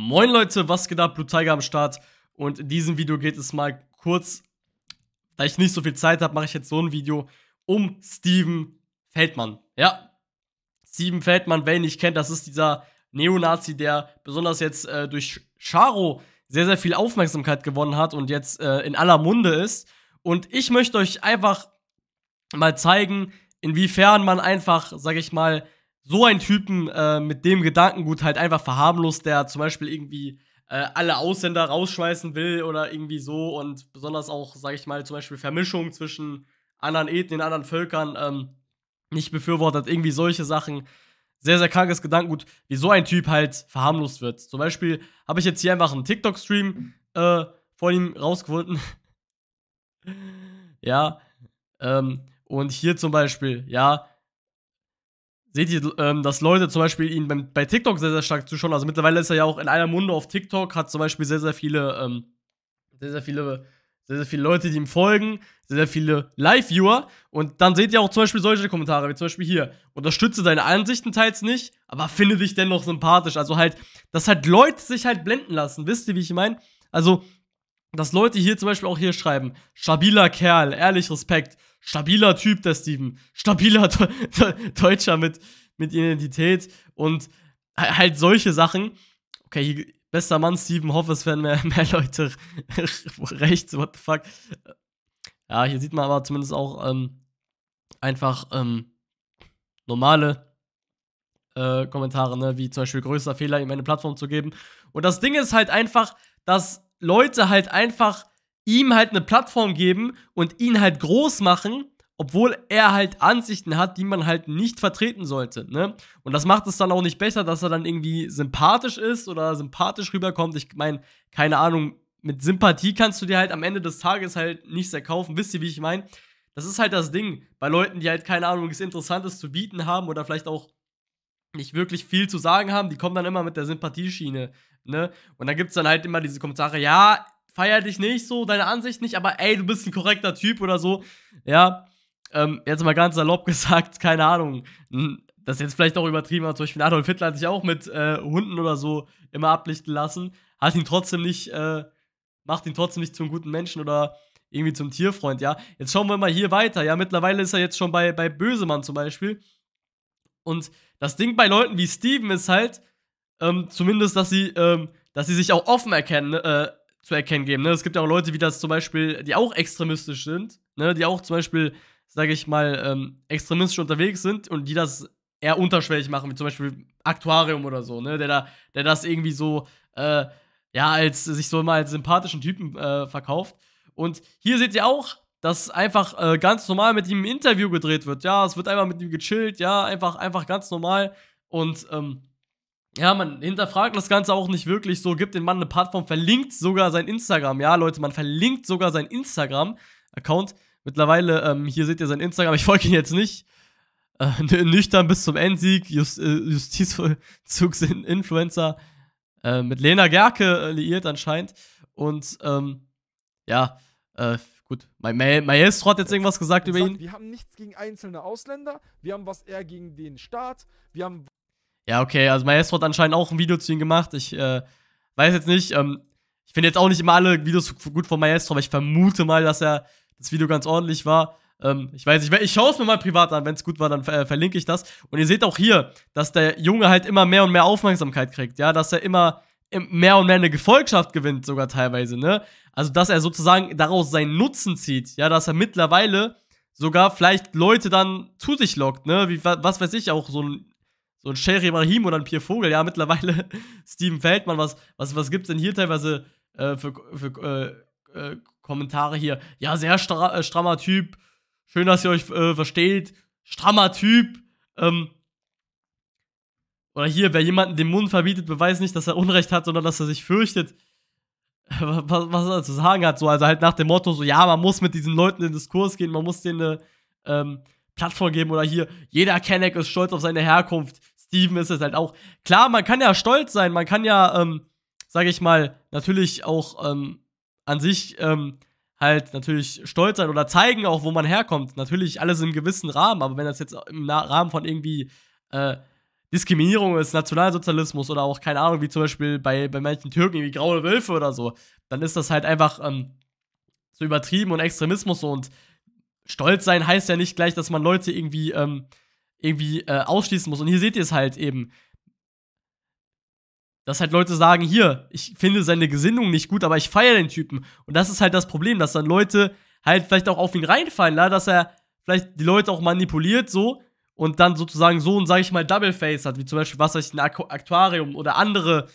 Moin Leute, was geht ab? Blue Tiger am Start. Und in diesem Video geht es mal kurz, da ich nicht so viel Zeit habe, mache ich jetzt so ein Video um Steven Feldmann. Ja, Steven Feldmann, wer ihn nicht kennt, das ist dieser Neonazi, der besonders jetzt äh, durch Charo sehr, sehr viel Aufmerksamkeit gewonnen hat und jetzt äh, in aller Munde ist. Und ich möchte euch einfach mal zeigen, inwiefern man einfach, sage ich mal, so einen Typen äh, mit dem Gedankengut halt einfach verharmlost, der zum Beispiel irgendwie äh, alle Ausländer rausschmeißen will oder irgendwie so und besonders auch, sage ich mal, zum Beispiel Vermischung zwischen anderen Ethnien, anderen Völkern ähm, nicht befürwortet, irgendwie solche Sachen. Sehr, sehr krankes Gedankengut, wie so ein Typ halt verharmlost wird. Zum Beispiel habe ich jetzt hier einfach einen TikTok-Stream äh, von ihm rausgefunden. ja. Ähm, und hier zum Beispiel, ja, seht ihr, ähm, dass Leute zum Beispiel ihn beim, bei TikTok sehr, sehr stark zuschauen. Also mittlerweile ist er ja auch in einer Munde auf TikTok, hat zum Beispiel sehr, sehr viele, ähm, sehr, sehr viele, sehr, sehr viele Leute, die ihm folgen, sehr, sehr viele Live-Viewer. Und dann seht ihr auch zum Beispiel solche Kommentare, wie zum Beispiel hier. Unterstütze deine Ansichten teils nicht, aber finde dich dennoch sympathisch. Also halt, dass halt Leute sich halt blenden lassen. Wisst ihr, wie ich meine? Also, dass Leute hier zum Beispiel auch hier schreiben, stabiler Kerl, ehrlich Respekt stabiler Typ, der Steven. Stabiler De Deutscher mit, mit Identität und halt solche Sachen. Okay, hier, bester Mann Steven hoffe, es werden mehr, mehr Leute rechts, what the fuck. Äh, ja, hier sieht man aber zumindest auch ähm, einfach ähm, normale äh, Kommentare, ne? wie zum Beispiel größter Fehler, ihm eine Plattform zu geben. Und das Ding ist halt einfach, dass Leute halt einfach ihm halt eine Plattform geben und ihn halt groß machen, obwohl er halt Ansichten hat, die man halt nicht vertreten sollte. Ne? Und das macht es dann auch nicht besser, dass er dann irgendwie sympathisch ist oder sympathisch rüberkommt. Ich meine, keine Ahnung, mit Sympathie kannst du dir halt am Ende des Tages halt nichts erkaufen. Wisst ihr, wie ich meine? Das ist halt das Ding bei Leuten, die halt keine Ahnung, nichts Interessantes zu bieten haben oder vielleicht auch nicht wirklich viel zu sagen haben, die kommen dann immer mit der Sympathieschiene. Ne? Und da gibt es dann halt immer diese Kommentare, ja, feier dich nicht so, deine Ansicht nicht, aber ey, du bist ein korrekter Typ oder so. Ja, ähm, jetzt mal ganz salopp gesagt, keine Ahnung. Das ist jetzt vielleicht auch übertrieben, aber zum Beispiel Adolf Hitler hat sich auch mit äh, Hunden oder so immer ablichten lassen, hat ihn trotzdem nicht, äh, macht ihn trotzdem nicht zum guten Menschen oder irgendwie zum Tierfreund, ja. Jetzt schauen wir mal hier weiter, ja. Mittlerweile ist er jetzt schon bei, bei Bösemann zum Beispiel. Und das Ding bei Leuten wie Steven ist halt, ähm, zumindest, dass sie, ähm, dass sie sich auch offen erkennen, äh, zu erkennen geben. Ne? Es gibt ja auch Leute, wie das zum Beispiel, die auch extremistisch sind, ne? die auch zum Beispiel, sage ich mal, ähm, extremistisch unterwegs sind und die das eher unterschwellig machen, wie zum Beispiel Aktuarium oder so, ne? der, da, der das irgendwie so, äh, ja, als sich so mal als sympathischen Typen äh, verkauft. Und hier seht ihr auch, dass einfach äh, ganz normal mit ihm ein Interview gedreht wird. Ja, es wird einfach mit ihm gechillt, ja, einfach, einfach ganz normal. Und ähm, ja, man hinterfragt das Ganze auch nicht wirklich so, gibt den Mann eine Plattform, verlinkt sogar sein Instagram. Ja, Leute, man verlinkt sogar sein Instagram-Account. Mittlerweile, ähm, hier seht ihr sein Instagram, ich folge ihn jetzt nicht. Äh, nüchtern bis zum Endsieg, Just, äh, Justizvollzugsinfluencer äh, mit Lena Gerke äh, liiert anscheinend. Und ähm, ja, äh, gut, Ma Maestro hat jetzt irgendwas gesagt über ihn. Wir haben nichts gegen einzelne Ausländer, wir haben was eher gegen den Staat, wir haben ja, okay, also Maestro hat anscheinend auch ein Video zu ihm gemacht. Ich äh, weiß jetzt nicht, ähm, ich finde jetzt auch nicht immer alle Videos gut von Maestro, aber ich vermute mal, dass er das Video ganz ordentlich war. Ähm, ich weiß nicht, ich schaue es mir mal privat an. Wenn es gut war, dann äh, verlinke ich das. Und ihr seht auch hier, dass der Junge halt immer mehr und mehr Aufmerksamkeit kriegt, ja, dass er immer mehr und mehr eine Gefolgschaft gewinnt, sogar teilweise, ne? Also, dass er sozusagen daraus seinen Nutzen zieht, ja, dass er mittlerweile sogar vielleicht Leute dann zu sich lockt, ne? Wie, was weiß ich, auch so ein so ein Sherry Rahim oder ein Pierre Vogel, ja, mittlerweile Steven Feldmann, was, was, was gibt's denn hier teilweise äh, für, für äh, äh, Kommentare hier? Ja, sehr stra äh, strammer Typ, schön, dass ihr euch äh, versteht, strammer Typ, ähm, oder hier, wer jemanden den Mund verbietet, beweist nicht, dass er Unrecht hat, sondern dass er sich fürchtet, was, was er zu sagen hat. So, also halt nach dem Motto, so, ja, man muss mit diesen Leuten in Diskurs gehen, man muss denen eine ähm, Plattform geben. Oder hier, jeder Kenneck ist stolz auf seine Herkunft. Steven ist es halt auch. Klar, man kann ja stolz sein, man kann ja, ähm, sag ich mal, natürlich auch ähm, an sich ähm, halt natürlich stolz sein oder zeigen auch, wo man herkommt. Natürlich alles im gewissen Rahmen, aber wenn das jetzt im Rahmen von irgendwie äh, Diskriminierung ist, Nationalsozialismus oder auch keine Ahnung, wie zum Beispiel bei, bei manchen Türken irgendwie graue Wölfe oder so, dann ist das halt einfach ähm, so übertrieben und Extremismus so und stolz sein heißt ja nicht gleich, dass man Leute irgendwie ähm, irgendwie äh, ausschließen muss. Und hier seht ihr es halt eben. Dass halt Leute sagen, hier, ich finde seine Gesinnung nicht gut, aber ich feiere den Typen. Und das ist halt das Problem, dass dann Leute halt vielleicht auch auf ihn reinfallen, na, dass er vielleicht die Leute auch manipuliert so und dann sozusagen so ein, sage ich mal, Double Face hat, wie zum Beispiel, was weiß ich, ein Aquarium oder andere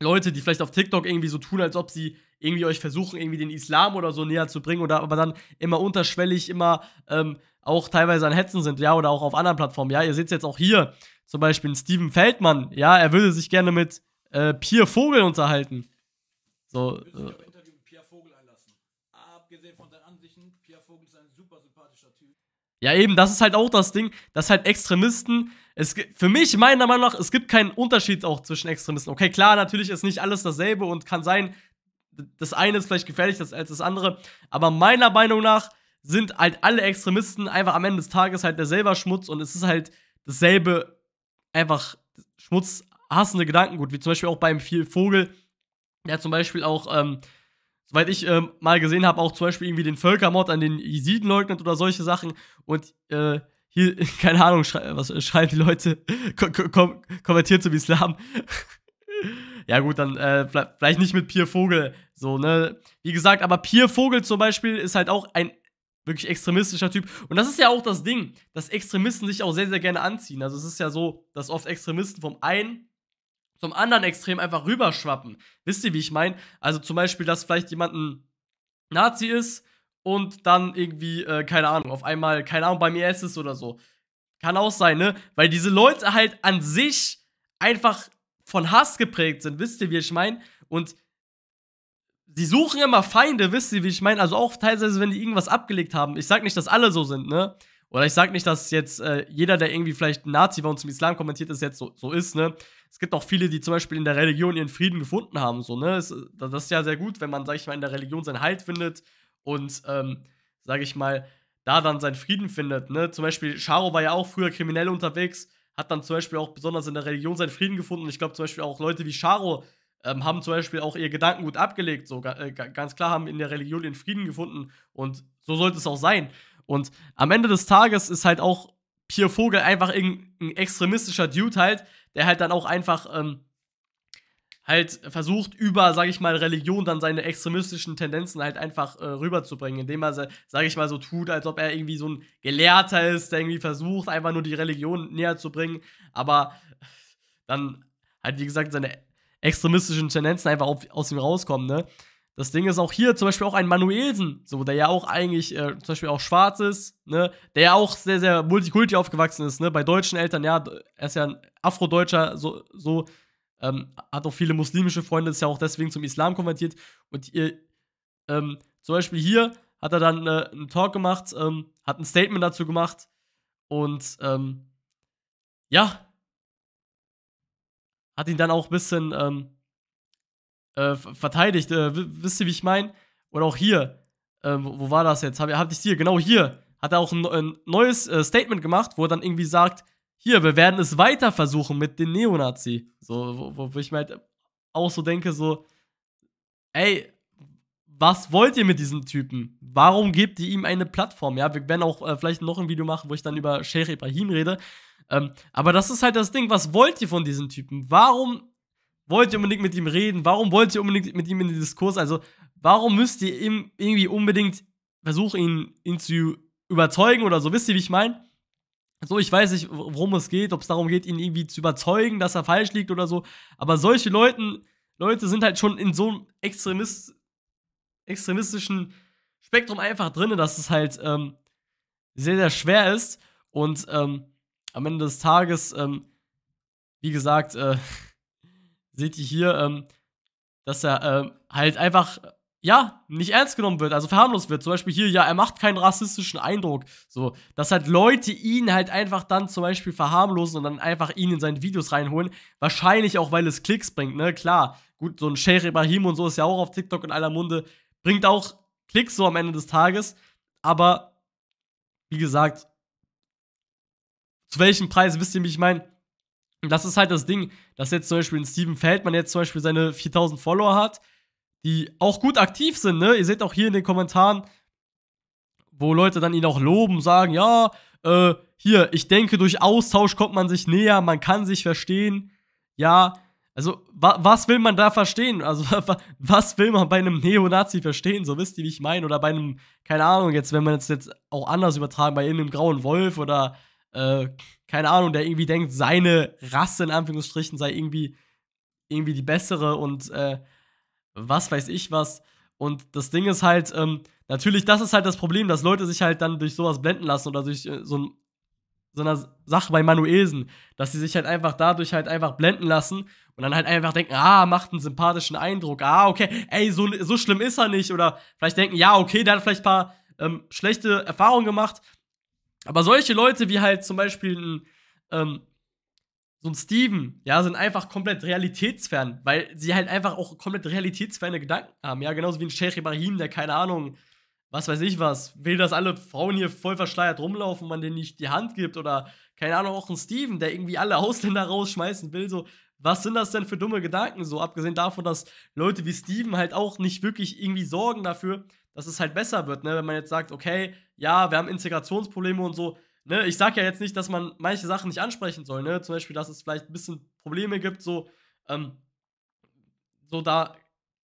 Leute, die vielleicht auf TikTok irgendwie so tun, als ob sie irgendwie euch versuchen, irgendwie den Islam oder so näher zu bringen oder aber dann immer unterschwellig, immer ähm, auch teilweise an Hetzen sind, ja, oder auch auf anderen Plattformen, ja. Ihr seht es jetzt auch hier, zum Beispiel Steven Feldmann, ja, er würde sich gerne mit äh, Pier Vogel unterhalten. So. Ich würde mich äh, Interview mit Pierre Vogel einlassen. Abgesehen von seinen Ansichten, Pierre Vogel ist ein super sympathischer Typ. Ja, eben, das ist halt auch das Ding, dass halt Extremisten, es für mich meiner Meinung nach, es gibt keinen Unterschied auch zwischen Extremisten. Okay, klar, natürlich ist nicht alles dasselbe und kann sein, das eine ist vielleicht gefährlicher als das andere, aber meiner Meinung nach sind halt alle Extremisten einfach am Ende des Tages halt derselbe Schmutz und es ist halt dasselbe einfach schmutzhassende Gedankengut, wie zum Beispiel auch beim Viel Vogel, der zum Beispiel auch, ähm, soweit ich ähm, mal gesehen habe, auch zum Beispiel irgendwie den Völkermord an den Jesiden leugnet oder solche Sachen und äh, hier, keine Ahnung, schrei äh, was äh, schreiben die Leute, kom kom konvertiert zum Islam. ja gut, dann äh, vielleicht nicht mit Pier Vogel, so, ne? Wie gesagt, aber Pier Vogel zum Beispiel ist halt auch ein wirklich extremistischer Typ. Und das ist ja auch das Ding, dass Extremisten sich auch sehr, sehr gerne anziehen. Also es ist ja so, dass oft Extremisten vom einen zum anderen Extrem einfach rüberschwappen. Wisst ihr, wie ich meine? Also zum Beispiel, dass vielleicht jemand ein Nazi ist und dann irgendwie, äh, keine Ahnung, auf einmal, keine Ahnung, bei mir ist es oder so. Kann auch sein, ne? Weil diese Leute halt an sich einfach von Hass geprägt sind. Wisst ihr, wie ich meine? Und die suchen immer Feinde, wisst ihr, wie ich meine? Also auch teilweise, wenn die irgendwas abgelegt haben. Ich sag nicht, dass alle so sind, ne? Oder ich sag nicht, dass jetzt äh, jeder, der irgendwie vielleicht Nazi war und zum Islam kommentiert ist, jetzt so, so ist, ne? Es gibt auch viele, die zum Beispiel in der Religion ihren Frieden gefunden haben, so, ne? Es, das ist ja sehr gut, wenn man, sag ich mal, in der Religion seinen Halt findet und, ähm, sag ich mal, da dann seinen Frieden findet, ne? Zum Beispiel, Charo war ja auch früher kriminell unterwegs, hat dann zum Beispiel auch besonders in der Religion seinen Frieden gefunden. ich glaube zum Beispiel auch Leute wie Charo ähm, haben zum Beispiel auch ihr Gedankengut abgelegt, so äh, ganz klar haben in der Religion den Frieden gefunden und so sollte es auch sein. Und am Ende des Tages ist halt auch Pierre Vogel einfach ein extremistischer Dude halt, der halt dann auch einfach ähm, halt versucht, über, sag ich mal, Religion dann seine extremistischen Tendenzen halt einfach äh, rüberzubringen, indem er, sag ich mal, so tut, als ob er irgendwie so ein Gelehrter ist, der irgendwie versucht, einfach nur die Religion näher zu bringen, aber dann halt, wie gesagt, seine extremistischen Tendenzen einfach auf, aus ihm rauskommen, ne? Das Ding ist auch hier zum Beispiel auch ein Manuelsen, so, der ja auch eigentlich äh, zum Beispiel auch schwarz ist, ne? Der ja auch sehr, sehr multikulti aufgewachsen ist, ne? Bei deutschen Eltern, ja, er ist ja ein Afrodeutscher, so, so ähm, hat auch viele muslimische Freunde, ist ja auch deswegen zum Islam konvertiert. Und ihr, ähm, zum Beispiel hier hat er dann äh, einen Talk gemacht, ähm, hat ein Statement dazu gemacht und ähm, ja, hat ihn dann auch ein bisschen ähm, äh, verteidigt. Äh, wisst ihr, wie ich meine? Oder auch hier, ähm, wo war das jetzt? Hab, hab ich hier, genau hier, hat er auch ein, ein neues äh, Statement gemacht, wo er dann irgendwie sagt, hier, wir werden es weiter versuchen mit den Neonazi. So, wo, wo, wo ich mir halt auch so denke, so, ey, was wollt ihr mit diesem Typen? Warum gebt ihr ihm eine Plattform? Ja, wir werden auch äh, vielleicht noch ein Video machen, wo ich dann über Sheikh Ibrahim rede. Ähm, aber das ist halt das Ding, was wollt ihr von diesem Typen? Warum wollt ihr unbedingt mit ihm reden? Warum wollt ihr unbedingt mit ihm in den Diskurs? Also, warum müsst ihr ihm irgendwie unbedingt versuchen, ihn, ihn zu überzeugen oder so? Wisst ihr, wie ich meine? So, ich weiß nicht, worum es geht, ob es darum geht, ihn irgendwie zu überzeugen, dass er falsch liegt oder so. Aber solche Leuten, Leute sind halt schon in so einem Extremist, extremistischen Spektrum einfach drin, dass es halt ähm, sehr, sehr schwer ist. Und ähm, am Ende des Tages, ähm, wie gesagt, äh, seht ihr hier, ähm, dass er äh, halt einfach, ja, nicht ernst genommen wird, also verharmlost wird. Zum Beispiel hier, ja, er macht keinen rassistischen Eindruck. So, dass halt Leute ihn halt einfach dann zum Beispiel verharmlosen und dann einfach ihn in seine Videos reinholen. Wahrscheinlich auch, weil es Klicks bringt, ne? Klar, gut, so ein Sheikh Ibrahim und so ist ja auch auf TikTok in aller Munde, bringt auch Klicks so am Ende des Tages. Aber wie gesagt, zu welchem Preis, wisst ihr, wie ich meine? Das ist halt das Ding, dass jetzt zum Beispiel ein Steven Feldman jetzt zum Beispiel seine 4000 Follower hat, die auch gut aktiv sind, ne? Ihr seht auch hier in den Kommentaren, wo Leute dann ihn auch loben, sagen, ja, äh, hier, ich denke, durch Austausch kommt man sich näher, man kann sich verstehen. Ja, also, wa was will man da verstehen? Also, wa was will man bei einem Neonazi verstehen? So wisst ihr, wie ich meine? Oder bei einem, keine Ahnung, jetzt, wenn man es jetzt, jetzt auch anders übertragen, bei irgendeinem grauen Wolf oder äh, keine Ahnung, der irgendwie denkt, seine Rasse in Anführungsstrichen sei irgendwie, irgendwie die bessere und äh, was weiß ich was. Und das Ding ist halt, ähm, natürlich, das ist halt das Problem, dass Leute sich halt dann durch sowas blenden lassen oder durch äh, so, ein, so einer Sache bei Manuelsen, dass sie sich halt einfach dadurch halt einfach blenden lassen und dann halt einfach denken, ah, macht einen sympathischen Eindruck, ah, okay, ey, so, so schlimm ist er nicht. Oder vielleicht denken, ja, okay, der hat vielleicht ein paar ähm, schlechte Erfahrungen gemacht, aber solche Leute wie halt zum Beispiel ein, ähm, so ein Steven, ja, sind einfach komplett realitätsfern, weil sie halt einfach auch komplett realitätsferne Gedanken haben. Ja, genauso wie ein Sheikh Ibrahim, der keine Ahnung, was weiß ich was, will, dass alle Frauen hier voll verschleiert rumlaufen und man denen nicht die Hand gibt oder keine Ahnung, auch ein Steven, der irgendwie alle Ausländer rausschmeißen will, so. Was sind das denn für dumme Gedanken? So, abgesehen davon, dass Leute wie Steven halt auch nicht wirklich irgendwie sorgen dafür, dass es halt besser wird, ne? wenn man jetzt sagt, okay, ja, wir haben Integrationsprobleme und so. Ne? Ich sage ja jetzt nicht, dass man manche Sachen nicht ansprechen soll, ne? zum Beispiel, dass es vielleicht ein bisschen Probleme gibt, so, ähm, so da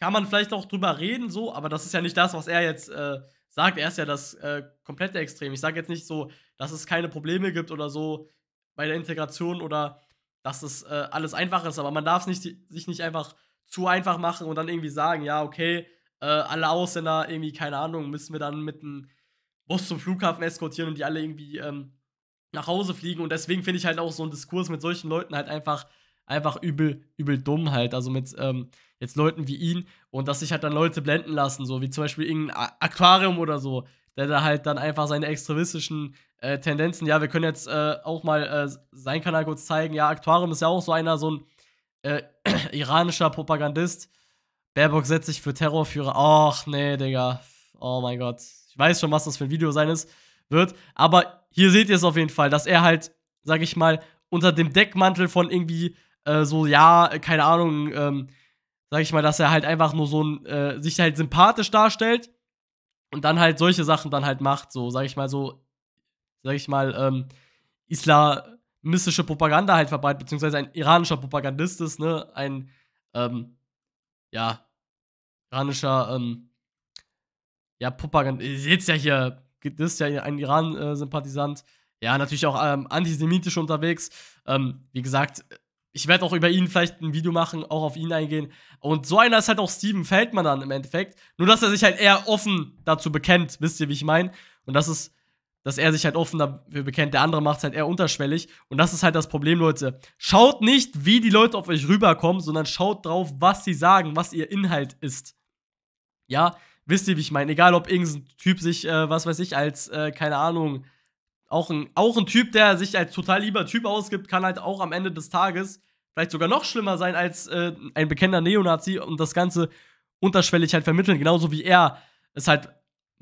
kann man vielleicht auch drüber reden, so, aber das ist ja nicht das, was er jetzt äh, sagt. Er ist ja das äh, komplette Extrem. Ich sage jetzt nicht so, dass es keine Probleme gibt oder so bei der Integration oder dass es äh, alles einfach ist, aber man darf es nicht, sich nicht einfach zu einfach machen und dann irgendwie sagen, ja, okay, äh, alle Ausländer irgendwie, keine Ahnung, müssen wir dann mit dem Bus zum Flughafen eskortieren und die alle irgendwie ähm, nach Hause fliegen. Und deswegen finde ich halt auch so einen Diskurs mit solchen Leuten halt einfach, einfach übel, übel dumm halt. Also mit ähm, jetzt Leuten wie ihn und dass sich halt dann Leute blenden lassen, so wie zum Beispiel irgendein Aquarium oder so, der da halt dann einfach seine extremistischen äh, Tendenzen, ja, wir können jetzt äh, auch mal äh, seinen Kanal kurz zeigen. Ja, Aquarium ist ja auch so einer, so ein äh, iranischer Propagandist, Baerbock setzt sich für Terrorführer. Och, nee, Digga. Oh mein Gott. Ich weiß schon, was das für ein Video sein ist, wird. Aber hier seht ihr es auf jeden Fall, dass er halt, sag ich mal, unter dem Deckmantel von irgendwie äh, so, ja, keine Ahnung, ähm, sag ich mal, dass er halt einfach nur so ein, äh, sich halt sympathisch darstellt und dann halt solche Sachen dann halt macht, so, sag ich mal, so, sag ich mal, ähm, islamistische Propaganda halt verbreitet, beziehungsweise ein iranischer Propagandist ist, ne, ein, ähm, ja, iranischer, ähm, ja, Propaganda, ihr seht ja hier, das ist ja ein Iran-Sympathisant, ja, natürlich auch ähm, antisemitisch unterwegs. Ähm, wie gesagt, ich werde auch über ihn vielleicht ein Video machen, auch auf ihn eingehen. Und so einer ist halt auch Steven Feldman dann im Endeffekt. Nur, dass er sich halt eher offen dazu bekennt, wisst ihr, wie ich meine? Und das ist dass er sich halt offen dafür bekennt, der andere macht es halt eher unterschwellig. Und das ist halt das Problem, Leute. Schaut nicht, wie die Leute auf euch rüberkommen, sondern schaut drauf, was sie sagen, was ihr Inhalt ist. Ja, wisst ihr, wie ich meine? Egal, ob irgendein Typ sich, äh, was weiß ich, als, äh, keine Ahnung, auch ein, auch ein Typ, der sich als total lieber Typ ausgibt, kann halt auch am Ende des Tages vielleicht sogar noch schlimmer sein als äh, ein bekannter Neonazi und das Ganze unterschwellig halt vermitteln. Genauso wie er es halt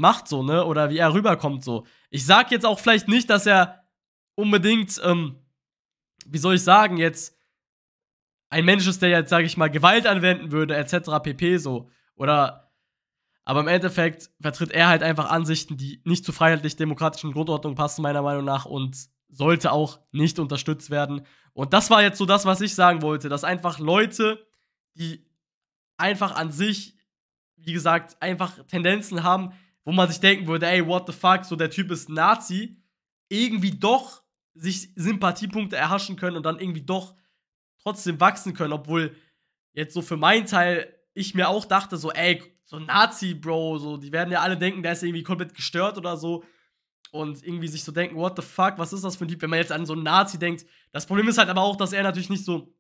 macht, so, ne? Oder wie er rüberkommt, so. Ich sag jetzt auch vielleicht nicht, dass er unbedingt, ähm, wie soll ich sagen, jetzt ein Mensch ist, der jetzt, sag ich mal, Gewalt anwenden würde, etc. pp. so. Oder. Aber im Endeffekt vertritt er halt einfach Ansichten, die nicht zur freiheitlich-demokratischen Grundordnung passen, meiner Meinung nach, und sollte auch nicht unterstützt werden. Und das war jetzt so das, was ich sagen wollte, dass einfach Leute, die einfach an sich, wie gesagt, einfach Tendenzen haben, wo man sich denken würde, ey, what the fuck, so der Typ ist Nazi, irgendwie doch sich Sympathiepunkte erhaschen können und dann irgendwie doch trotzdem wachsen können, obwohl jetzt so für meinen Teil ich mir auch dachte, so, ey, so Nazi, Bro, so, die werden ja alle denken, der ist irgendwie komplett gestört oder so. Und irgendwie sich so denken, what the fuck, was ist das für ein Typ, wenn man jetzt an so einen Nazi denkt. Das Problem ist halt aber auch, dass er natürlich nicht so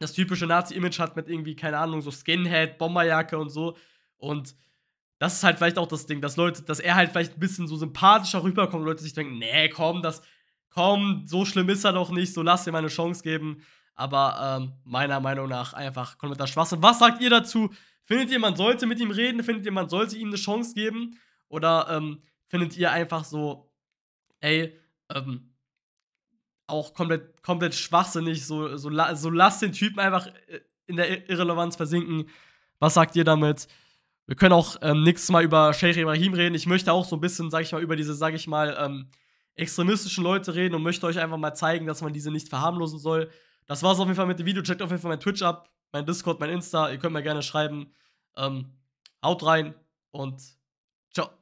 das typische Nazi-Image hat mit irgendwie, keine Ahnung, so Skinhead, Bomberjacke und so. Und das ist halt vielleicht auch das Ding, dass Leute, dass er halt vielleicht ein bisschen so sympathischer rüberkommt und Leute sich denken, nee, komm, das, komm, so schlimm ist er doch nicht, so lass ihm eine Chance geben. Aber ähm, meiner Meinung nach einfach kompletter Schwachsinn. Was sagt ihr dazu? Findet ihr, man sollte mit ihm reden? Findet ihr, man sollte ihm eine Chance geben? Oder ähm, findet ihr einfach so, ey, ähm, auch komplett, komplett schwachsinnig, so, so, so lasst den Typen einfach äh, in der Irrelevanz versinken. Was sagt ihr damit? Wir können auch ähm, nächstes Mal über Sheikh Ibrahim reden. Ich möchte auch so ein bisschen, sag ich mal, über diese, sag ich mal, ähm, extremistischen Leute reden und möchte euch einfach mal zeigen, dass man diese nicht verharmlosen soll. Das war's auf jeden Fall mit dem Video. Checkt auf jeden Fall mein Twitch ab, mein Discord, mein Insta. Ihr könnt mir gerne schreiben. Ähm, haut rein und ciao.